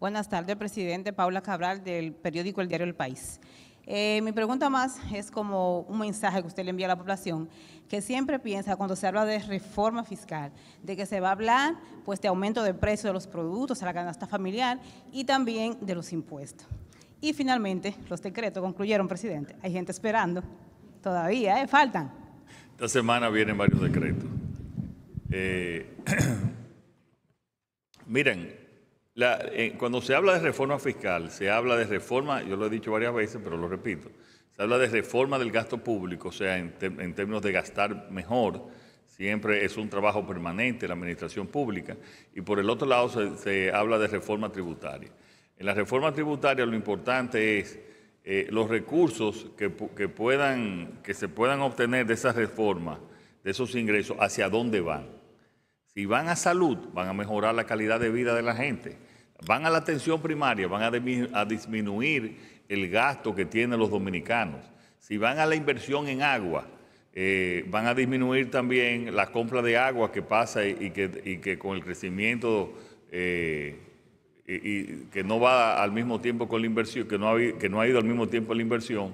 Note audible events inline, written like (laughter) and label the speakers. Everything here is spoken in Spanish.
Speaker 1: Buenas tardes, presidente. Paula Cabral, del periódico El Diario El País. Eh, mi pregunta más es como un mensaje que usted le envía a la población, que siempre piensa cuando se habla de reforma fiscal, de que se va a hablar pues, de aumento del precio de los productos a la canasta familiar y también de los impuestos. Y finalmente, los decretos concluyeron, presidente. Hay gente esperando. Todavía, ¿eh? Faltan.
Speaker 2: Esta semana vienen varios decretos. Eh, (clears throat) miren, eh, cuando se habla de reforma fiscal, se habla de reforma, yo lo he dicho varias veces, pero lo repito, se habla de reforma del gasto público, o sea, en, términos de gastar mejor, siempre es un trabajo permanente la administración pública, y por el otro lado se, habla de reforma tributaria. En la reforma tributaria lo importante es eh, los recursos que, puedan, que se puedan obtener de esas reforma, de esos ingresos, hacia dónde van. Si van a salud, van a mejorar la calidad de vida de la gente van a la atención primaria, van a, disminuir el gasto que tienen los dominicanos. Si van a la inversión en agua, eh, van a disminuir también la compra de agua que pasa y, que, con el crecimiento eh, y, que no va al mismo tiempo con la inversión, que no ha, que no ha ido al mismo tiempo la inversión.